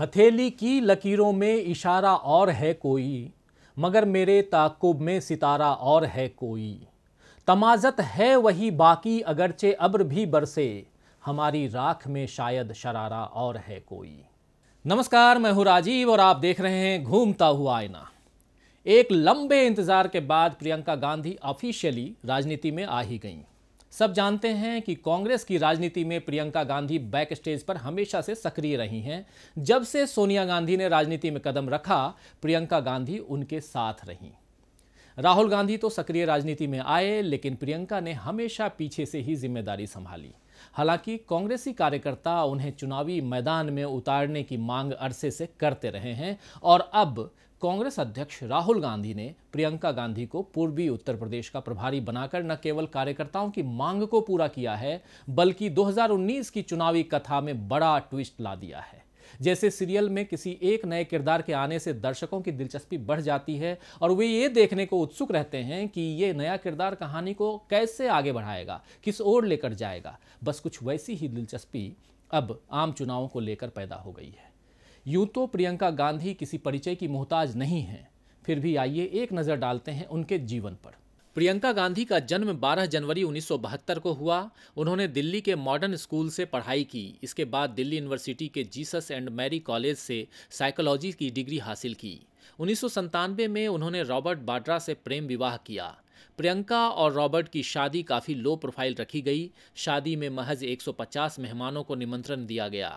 हथेली की लकीरों में इशारा और है कोई मगर मेरे ताकुब में सितारा और है कोई तमाजत है वही बाकी अगरचे अब्र भी बरसे हमारी राख में शायद शरारा और है कोई नमस्कार मैं हूँ राजीव और आप देख रहे हैं घूमता हुआ आईना एक लंबे इंतज़ार के बाद प्रियंका गांधी ऑफिशियली राजनीति में आ ही गईं सब जानते हैं कि कांग्रेस की राजनीति में प्रियंका गांधी बैक स्टेज पर हमेशा से सक्रिय रही हैं जब से सोनिया गांधी ने राजनीति में कदम रखा प्रियंका गांधी उनके साथ रहीं राहुल गांधी तो सक्रिय राजनीति में आए लेकिन प्रियंका ने हमेशा पीछे से ही जिम्मेदारी संभाली हालांकि कांग्रेसी कार्यकर्ता उन्हें चुनावी मैदान में उतारने की मांग अरसे से करते रहे हैं और अब कांग्रेस अध्यक्ष राहुल गांधी ने प्रियंका गांधी को पूर्वी उत्तर प्रदेश का प्रभारी बनाकर न केवल कार्यकर्ताओं की मांग को पूरा किया है बल्कि 2019 की चुनावी कथा में बड़ा ट्विस्ट ला दिया है जैसे सीरियल में किसी एक नए किरदार के आने से दर्शकों की दिलचस्पी बढ़ जाती है और वे ये देखने को उत्सुक रहते हैं कि ये नया किरदार कहानी को कैसे आगे बढ़ाएगा किस ओर लेकर जाएगा बस कुछ वैसी ही दिलचस्पी अब आम चुनावों को लेकर पैदा हो गई है यूं तो प्रियंका गांधी किसी परिचय की मोहताज नहीं है फिर भी आइए एक नज़र डालते हैं उनके जीवन पर प्रियंका गांधी का जन्म 12 जनवरी 1972 को हुआ उन्होंने दिल्ली के मॉडर्न स्कूल से पढ़ाई की इसके बाद दिल्ली यूनिवर्सिटी के जीसस एंड मैरी कॉलेज से साइकोलॉजी की डिग्री हासिल की उन्नीस में उन्होंने रॉबर्ट बाड्रा से प्रेम विवाह किया प्रियंका और रॉबर्ट की शादी काफ़ी लो प्रोफाइल रखी गई शादी में महज 150 मेहमानों को निमंत्रण दिया गया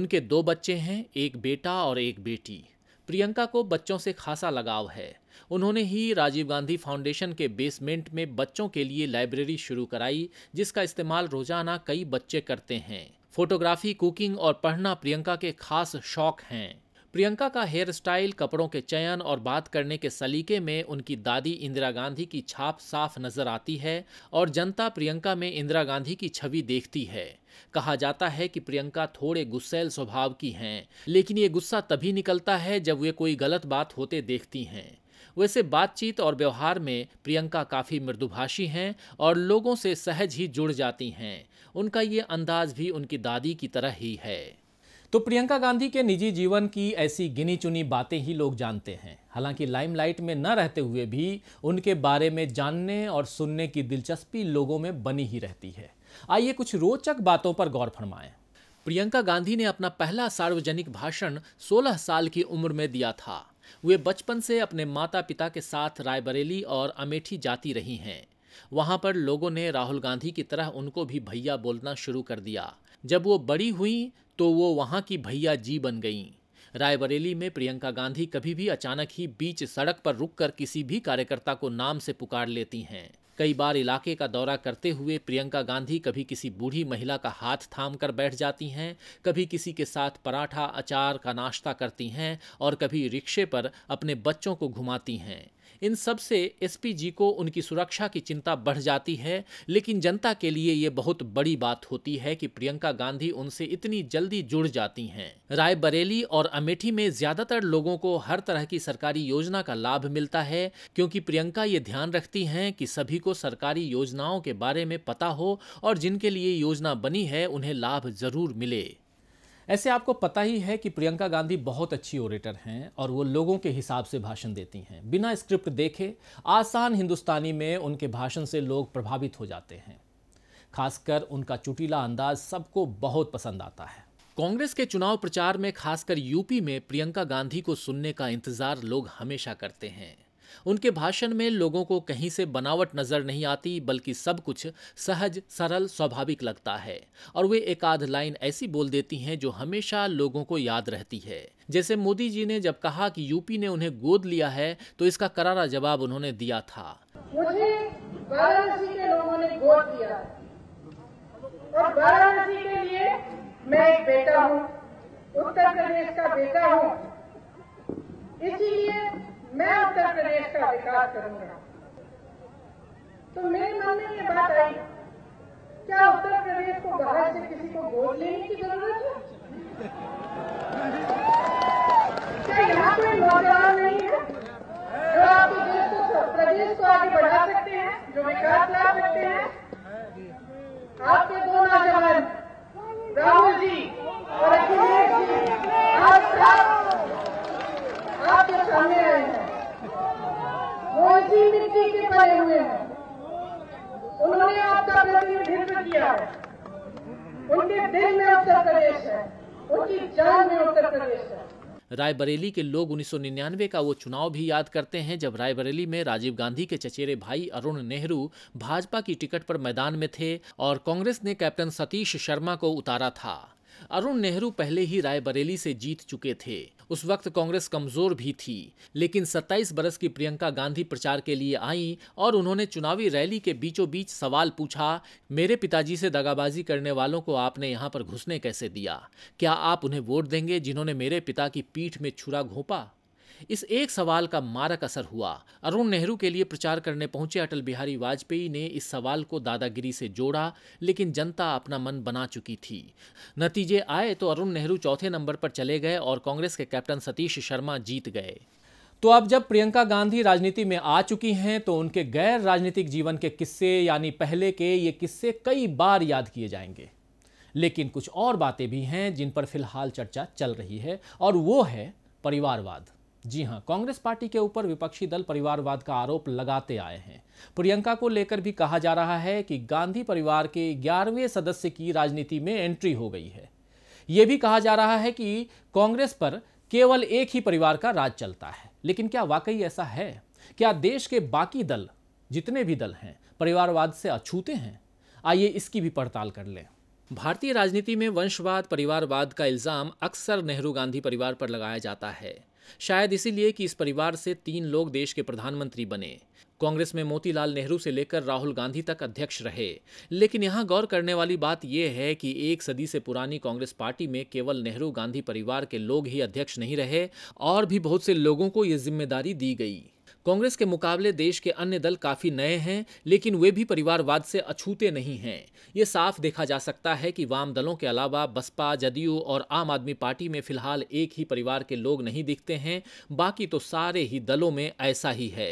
उनके दो बच्चे हैं एक बेटा और एक बेटी प्रियंका को बच्चों से खासा लगाव है उन्होंने ही राजीव गांधी फाउंडेशन के बेसमेंट में बच्चों के लिए लाइब्रेरी शुरू कराई जिसका इस्तेमाल रोजाना कई बच्चे करते हैं फोटोग्राफी कुकिंग और पढ़ना प्रियंका के खास शौक हैं प्रियंका का हेयर स्टाइल कपड़ों के चयन और बात करने के सलीके में उनकी दादी इंदिरा गांधी की छाप साफ नजर आती है और जनता प्रियंका में इंदिरा गांधी की छवि देखती है कहा जाता है कि प्रियंका थोड़े गुस्सेल स्वभाव की हैं लेकिन ये गुस्सा तभी निकलता है जब वे कोई गलत बात होते देखती हैं वैसे बातचीत और व्यवहार में प्रियंका काफ़ी मृदुभाषी हैं और लोगों से सहज ही जुड़ जाती हैं उनका ये अंदाज भी उनकी दादी की तरह ही है तो प्रियंका गांधी के निजी जीवन की ऐसी गिनी चुनी बातें ही लोग जानते हैं हालांकि लाइमलाइट में न रहते हुए भी उनके बारे में जानने और सुनने की दिलचस्पी लोगों में बनी ही रहती है आइए कुछ रोचक बातों पर गौर फरमाएं प्रियंका गांधी ने अपना पहला सार्वजनिक भाषण 16 साल की उम्र में दिया था वे बचपन से अपने माता पिता के साथ रायबरेली और अमेठी जाती रही हैं वहां पर लोगों ने राहुल गांधी की तरह उनको भी भैया बोलना शुरू कर दिया जब वो बड़ी हुई तो वो वहाँ की भैया जी बन गईं रायबरेली में प्रियंका गांधी कभी भी अचानक ही बीच सड़क पर रुककर किसी भी कार्यकर्ता को नाम से पुकार लेती हैं कई बार इलाके का दौरा करते हुए प्रियंका गांधी कभी किसी बूढ़ी महिला का हाथ थाम कर बैठ जाती हैं कभी किसी के साथ पराठा अचार का नाश्ता करती हैं और कभी रिक्शे पर अपने बच्चों को घुमाती हैं इन सब से एसपीजी को उनकी सुरक्षा की चिंता बढ़ जाती है लेकिन जनता के लिए ये बहुत बड़ी बात होती है कि प्रियंका गांधी उनसे इतनी जल्दी जुड़ जाती हैं रायबरेली और अमेठी में ज्यादातर लोगों को हर तरह की सरकारी योजना का लाभ मिलता है क्योंकि प्रियंका ये ध्यान रखती हैं कि सभी को सरकारी योजनाओं के बारे में पता हो और जिनके लिए योजना बनी है उन्हें लाभ जरूर मिले ऐसे आपको पता ही है कि प्रियंका गांधी बहुत अच्छी ओरेटर हैं और वो लोगों के हिसाब से भाषण देती हैं बिना स्क्रिप्ट देखे आसान हिंदुस्तानी में उनके भाषण से लोग प्रभावित हो जाते हैं खासकर उनका चुटीला अंदाज सबको बहुत पसंद आता है कांग्रेस के चुनाव प्रचार में खासकर यूपी में प्रियंका गांधी को सुनने का इंतजार लोग हमेशा करते हैं उनके भाषण में लोगों को कहीं से बनावट नजर नहीं आती बल्कि सब कुछ सहज सरल स्वाभाविक लगता है और वे एक आध लाइन ऐसी बोल देती हैं जो हमेशा लोगों को याद रहती है जैसे मोदी जी ने जब कहा कि यूपी ने उन्हें गोद लिया है तो इसका करारा जवाब उन्होंने दिया था मुझे वाराणसी के लोगों ने गोद लिया और वाराणसी के लिए मैं एक बेटा हूँ उत्तर प्रदेश का बेटा हूँ इसीलिए मैं उत्तर प्रदेश का विकास करूंगा तो मेरे मन में ये बात आई क्या उत्तर प्रदेश को बाहर से किसी को गोद लेने की जरूरत है क्या यहाँ कोई नौजवान नहीं है जो आप तो देश को प्रदेश को आगे बढ़ा सकते हैं जो विकास ला सकते हैं आपके दो नौजवान राहुल जी और अखिलेश जी आप आपके तो सामने आए हैं कौन सी मिट्टी के लोग हुए हैं उन्होंने आपका प्रतिनिधित्व किया है उनके दिल में उत्तर प्रदेश है उनकी जान में उत्तर प्रदेश है रायबरेली के लोग 1999 का वो चुनाव भी याद करते हैं जब रायबरेली में राजीव गांधी के चचेरे भाई अरुण नेहरू भाजपा की टिकट पर मैदान में थे और कांग्रेस ने कैप्टन सतीश शर्मा को उतारा था अरुण नेहरू पहले ही रायबरेली से जीत चुके थे उस वक्त कांग्रेस कमजोर भी थी लेकिन 27 बरस की प्रियंका गांधी प्रचार के लिए आईं और उन्होंने चुनावी रैली के बीचों बीच सवाल पूछा मेरे पिताजी से दगाबाजी करने वालों को आपने यहाँ पर घुसने कैसे दिया क्या आप उन्हें वोट देंगे जिन्होंने मेरे पिता की पीठ में छुरा घोंपा इस एक सवाल का मारक असर हुआ अरुण नेहरू के लिए प्रचार करने पहुंचे अटल बिहारी वाजपेयी ने इस सवाल को दादागिरी से जोड़ा लेकिन जनता अपना मन बना चुकी थी नतीजे आए तो अरुण नेहरू चौथे नंबर पर चले गए और कांग्रेस के कैप्टन सतीश शर्मा जीत गए तो अब जब प्रियंका गांधी राजनीति में आ चुकी हैं तो उनके गैर राजनीतिक जीवन के किस्से यानी पहले के ये किस्से कई बार याद किए जाएंगे लेकिन कुछ और बातें भी हैं जिन पर फिलहाल चर्चा चल रही है और वो है परिवारवाद जी हां कांग्रेस पार्टी के ऊपर विपक्षी दल परिवारवाद का आरोप लगाते आए हैं प्रियंका को लेकर भी कहा जा रहा है कि गांधी परिवार के ग्यारहवें सदस्य की राजनीति में एंट्री हो गई है ये भी कहा जा रहा है कि कांग्रेस पर केवल एक ही परिवार का राज चलता है लेकिन क्या वाकई ऐसा है क्या देश के बाकी दल जितने भी दल हैं परिवारवाद से अछूते हैं आइए इसकी भी पड़ताल कर लें भारतीय राजनीति में वंशवाद परिवारवाद का इल्ज़ाम अक्सर नेहरू गांधी परिवार पर लगाया जाता है शायद इसीलिए कि इस परिवार से तीन लोग देश के प्रधानमंत्री बने कांग्रेस में मोतीलाल नेहरू से लेकर राहुल गांधी तक अध्यक्ष रहे लेकिन यहां गौर करने वाली बात यह है कि एक सदी से पुरानी कांग्रेस पार्टी में केवल नेहरू गांधी परिवार के लोग ही अध्यक्ष नहीं रहे और भी बहुत से लोगों को ये जिम्मेदारी दी गई कांग्रेस के मुकाबले देश के अन्य दल काफी नए हैं लेकिन वे भी परिवारवाद से अछूते नहीं हैं ये साफ देखा जा सकता है कि वाम दलों के अलावा बसपा जदयू और आम आदमी पार्टी में फिलहाल एक ही परिवार के लोग नहीं दिखते हैं बाकी तो सारे ही दलों में ऐसा ही है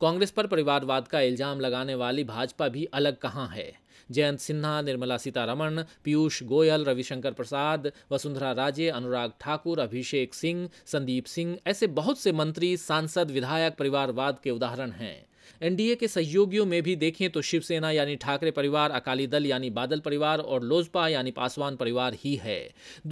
कांग्रेस पर परिवारवाद का इल्जाम लगाने वाली भाजपा भी अलग कहाँ है जयंत सिन्हा निर्मला सीतारमण पीयूष गोयल रविशंकर प्रसाद वसुंधरा राजे अनुराग ठाकुर अभिषेक सिंह संदीप सिंह ऐसे बहुत से मंत्री सांसद विधायक परिवारवाद के उदाहरण हैं एनडीए के सहयोगियों में भी देखें तो शिवसेना यानी ठाकरे परिवार अकाली दल यानी बादल परिवार और लोजपा यानी पासवान परिवार ही है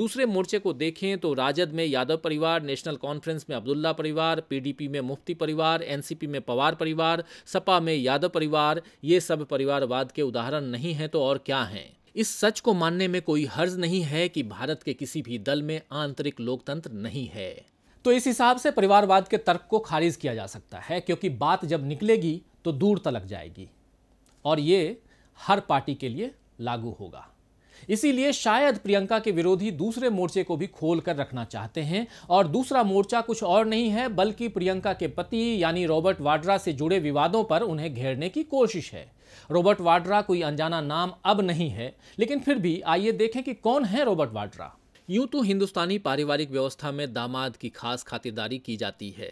दूसरे मोर्चे को देखें तो राजद में यादव परिवार नेशनल कॉन्फ्रेंस में अब्दुल्ला परिवार पीडीपी में मुफ्ती परिवार एनसीपी में पवार परिवार सपा में यादव परिवार ये सब परिवारवाद के उदाहरण नहीं है तो और क्या हैं इस सच को मानने में कोई हर्ज नहीं है कि भारत के किसी भी दल में आंतरिक लोकतंत्र नहीं है तो इस हिसाब से परिवारवाद के तर्क को खारिज किया जा सकता है क्योंकि बात जब निकलेगी तो दूर तलक जाएगी और ये हर पार्टी के लिए लागू होगा इसीलिए शायद प्रियंका के विरोधी दूसरे मोर्चे को भी खोल कर रखना चाहते हैं और दूसरा मोर्चा कुछ और नहीं है बल्कि प्रियंका के पति यानी रॉबर्ट वाड्रा से जुड़े विवादों पर उन्हें घेरने की कोशिश है रॉबर्ट वाड्रा कोई अनजाना नाम अब नहीं है लेकिन फिर भी आइए देखें कि कौन है रॉबर्ट वाड्रा यूं तो हिंदुस्तानी पारिवारिक व्यवस्था में दामाद की खास खातिरदारी की जाती है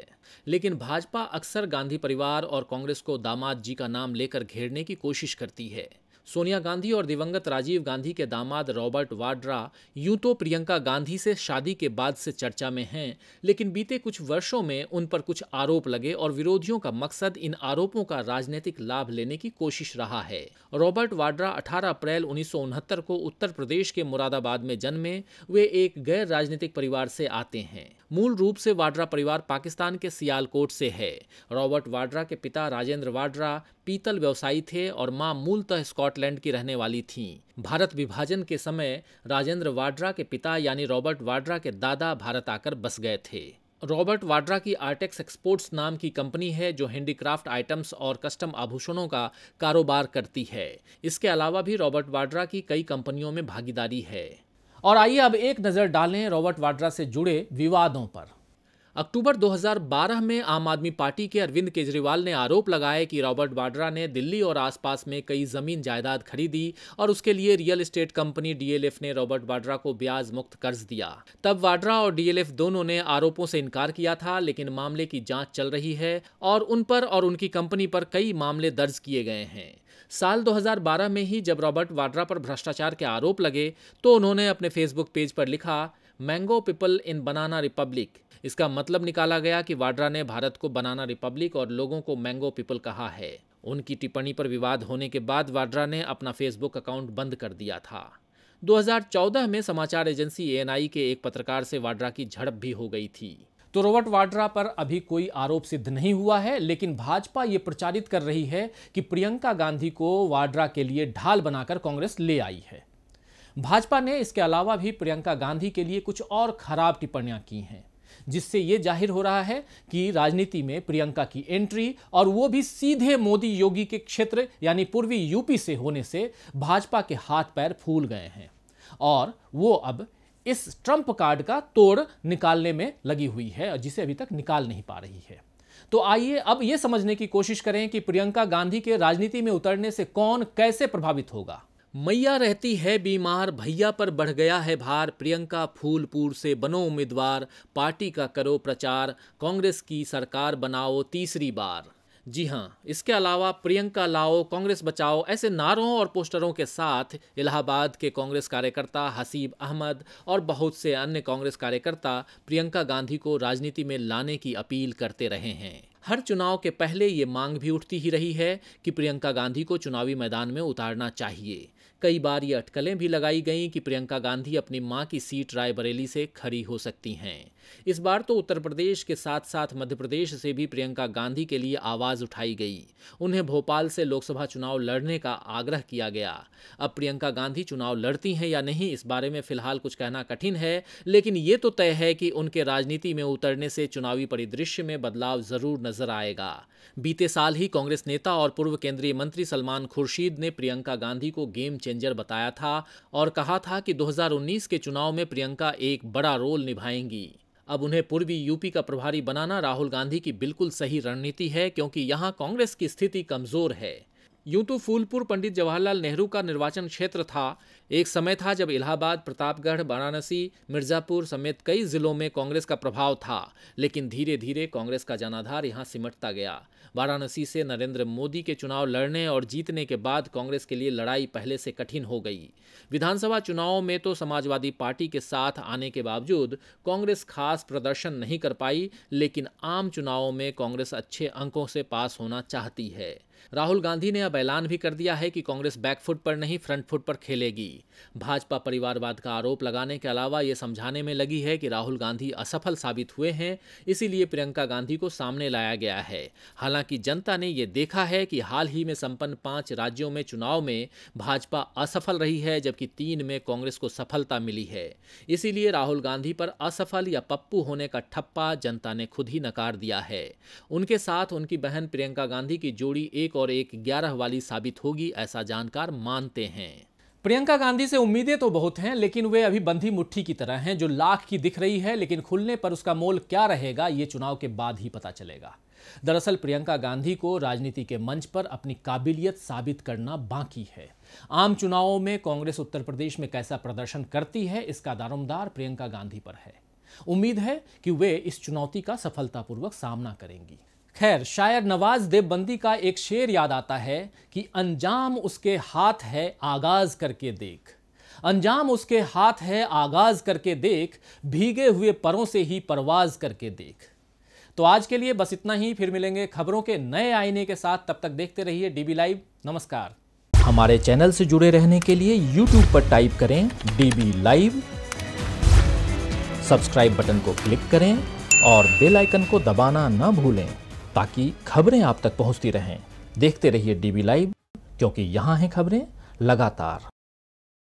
लेकिन भाजपा अक्सर गांधी परिवार और कांग्रेस को दामाद जी का नाम लेकर घेरने की कोशिश करती है सोनिया गांधी और दिवंगत राजीव गांधी के दामाद रॉबर्ट वाड्रा यूं तो प्रियंका गांधी से शादी के बाद से चर्चा में हैं लेकिन बीते कुछ वर्षों में उन पर कुछ आरोप लगे और विरोधियों का मकसद इन आरोपों का राजनीतिक लाभ लेने की कोशिश रहा है रॉबर्ट वाड्रा 18 अप्रैल उन्नीस को उत्तर प्रदेश के मुरादाबाद में जन्मे वे एक गैर राजनीतिक परिवार से आते हैं मूल रूप से वाड्रा परिवार पाकिस्तान के सियालकोट से है रॉबर्ट वाड्रा के पिता राजेंद्र वाड्रा पीतल व्यवसायी थे और माँ मूलतः स्कॉट स्कॉटलैंड की रहने वाली थीं भारत विभाजन के समय राजेंद्र वाड्रा के पिता यानी रॉबर्ट वाड्रा के दादा भारत आकर बस गए थे रॉबर्ट वाड्रा की आर्टेक्स एक्सपोर्ट्स नाम की कंपनी है जो हैंडीक्राफ्ट आइटम्स और कस्टम आभूषणों का कारोबार करती है इसके अलावा भी रॉबर्ट वाड्रा की कई कंपनियों में भागीदारी है और आइए अब एक नज़र डालें रॉबर्ट वाड्रा से जुड़े विवादों पर अक्टूबर 2012 में आम आदमी पार्टी के अरविंद केजरीवाल ने आरोप लगाया कि रॉबर्ट वाड्रा ने दिल्ली और आसपास में कई जमीन जायदाद खरीदी और उसके लिए रियल एस्टेट कंपनी डीएलएफ ने रॉबर्ट वाड्रा को ब्याज मुक्त कर्ज दिया तब वाड्रा और डीएलएफ दोनों ने आरोपों से इनकार किया था लेकिन मामले की जांच चल रही है और उन पर और उनकी कंपनी पर कई मामले दर्ज किए गए हैं साल 2012 में ही जब रॉबर्ट वाड्रा पर भ्रष्टाचार के आरोप लगे तो उन्होंने अपने फेसबुक पेज पर लिखा mango people in banana republic इसका मतलब निकाला गया कि वाड्रा ने भारत को बनाना रिपब्लिक और लोगों को मैंगो पीपल कहा है उनकी टिप्पणी पर विवाद होने के बाद वाड्रा ने अपना फेसबुक अकाउंट बंद कर दिया था 2014 में समाचार एजेंसी एएनआई के एक पत्रकार से वाड्रा की झड़प भी हो गई थी तो रॉबर्ट वाड्रा पर अभी कोई आरोप सिद्ध नहीं हुआ है लेकिन भाजपा ये प्रचारित कर रही है कि प्रियंका गांधी को वाड्रा के लिए ढाल बनाकर कांग्रेस ले आई है भाजपा ने इसके अलावा भी प्रियंका गांधी के लिए कुछ और खराब टिप्पणियां की हैं जिससे ये जाहिर हो रहा है कि राजनीति में प्रियंका की एंट्री और वो भी सीधे मोदी योगी के क्षेत्र यानी पूर्वी यूपी से होने से भाजपा के हाथ पैर फूल गए हैं और वो अब इस ट्रंप कार्ड का तोड़ निकालने में लगी हुई है और जिसे अभी तक निकाल नहीं पा रही है तो आइए अब ये समझने की कोशिश करें कि प्रियंका गांधी के राजनीति में उतरने से कौन कैसे प्रभावित होगा मैया रहती है बीमार भैया पर बढ़ गया है भार प्रियंका फूलपुर से बनो उम्मीदवार पार्टी का करो प्रचार कांग्रेस की सरकार बनाओ तीसरी बार जी हाँ इसके अलावा प्रियंका लाओ कांग्रेस बचाओ ऐसे नारों और पोस्टरों के साथ इलाहाबाद के कांग्रेस कार्यकर्ता हसीब अहमद और बहुत से अन्य कांग्रेस कार्यकर्ता प्रियंका गांधी को राजनीति में लाने की अपील करते रहे हैं हर चुनाव के पहले ये मांग भी उठती ही रही है कि प्रियंका गांधी को चुनावी मैदान में उतारना चाहिए कई बार ये अटकलें भी लगाई गई कि प्रियंका गांधी अपनी मां की सीट रायबरेली से खड़ी हो सकती हैं इस बार तो उत्तर प्रदेश के साथ साथ मध्य प्रदेश से भी प्रियंका गांधी के लिए आवाज़ उठाई गई उन्हें भोपाल से लोकसभा चुनाव लड़ने का आग्रह किया गया अब प्रियंका गांधी चुनाव लड़ती हैं या नहीं इस बारे में फिलहाल कुछ कहना कठिन है लेकिन ये तो तय है कि उनके राजनीति में उतरने से चुनावी परिदृश्य में बदलाव जरूर नजर आएगा बीते साल ही कांग्रेस नेता और पूर्व केंद्रीय मंत्री सलमान खुर्शीद ने प्रियंका गांधी को गेम चेंज चेंजर बताया था और कहा था कि 2019 के चुनाव में प्रियंका एक बड़ा रोल निभाएंगी अब उन्हें पूर्वी यूपी का प्रभारी बनाना राहुल गांधी की बिल्कुल सही रणनीति है क्योंकि यहाँ कांग्रेस की स्थिति कमजोर है यूं तो फूलपुर पंडित जवाहरलाल नेहरू का निर्वाचन क्षेत्र था एक समय था जब इलाहाबाद प्रतापगढ़ वाराणसी मिर्जापुर समेत कई जिलों में कांग्रेस का प्रभाव था लेकिन धीरे धीरे कांग्रेस का जनाधार यहां सिमटता गया वाराणसी से नरेंद्र मोदी के चुनाव लड़ने और जीतने के बाद कांग्रेस के लिए लड़ाई पहले से कठिन हो गई विधानसभा चुनाव में तो समाजवादी पार्टी के साथ आने के बावजूद कांग्रेस खास प्रदर्शन नहीं कर पाई लेकिन आम चुनावों में कांग्रेस अच्छे अंकों से पास होना चाहती है राहुल गांधी ने अब ऐलान भी कर दिया है कि कांग्रेस बैकफुट पर नहीं फ्रंट फुट पर खेलेगी भाजपा परिवारवाद का आरोप लगाने के अलावा ये समझाने में लगी है कि राहुल गांधी असफल साबित हुए हैं इसीलिए प्रियंका गांधी को सामने लाया गया है हालांकि जनता ने यह देखा है कि हाल ही में संपन्न पांच राज्यों में चुनाव में भाजपा असफल रही है जबकि तीन में कांग्रेस को सफलता मिली है इसीलिए राहुल गांधी पर असफल या पप्पू होने का ठप्पा जनता ने खुद ही नकार दिया है उनके साथ उनकी बहन प्रियंका गांधी की जोड़ी एक एक और एक ग्यारह वाली साबित होगी ऐसा जानकार मानते हैं प्रियंका गांधी से उम्मीदें तो बहुत हैं लेकिन वे अभी बंधी मुट्ठी की तरह हैं जो लाख की दिख रही है लेकिन खुलने पर उसका मोल क्या रहेगा ये चुनाव के बाद ही पता चलेगा दरअसल प्रियंका गांधी को राजनीति के मंच पर अपनी काबिलियत साबित करना बाकी है आम चुनावों में कांग्रेस उत्तर प्रदेश में कैसा प्रदर्शन करती है इसका दारोमदार प्रियंका गांधी पर है उम्मीद है कि वे इस चुनौती का सफलतापूर्वक सामना करेंगी खैर शायर नवाज देवबंदी का एक शेर याद आता है कि अंजाम उसके हाथ है आगाज करके देख अंजाम उसके हाथ है आगाज करके देख भीगे हुए परों से ही परवाज करके देख तो आज के लिए बस इतना ही फिर मिलेंगे खबरों के नए आईने के साथ तब तक देखते रहिए डीबी लाइव नमस्कार हमारे चैनल से जुड़े रहने के लिए यूट्यूब पर टाइप करें डीबी लाइव सब्सक्राइब बटन को क्लिक करें और बेल आइकन को दबाना ना भूलें ताकि खबरें आप तक पहुंचती रहें देखते रहिए डीबी लाइव क्योंकि यहाँ हैं खबरें लगातार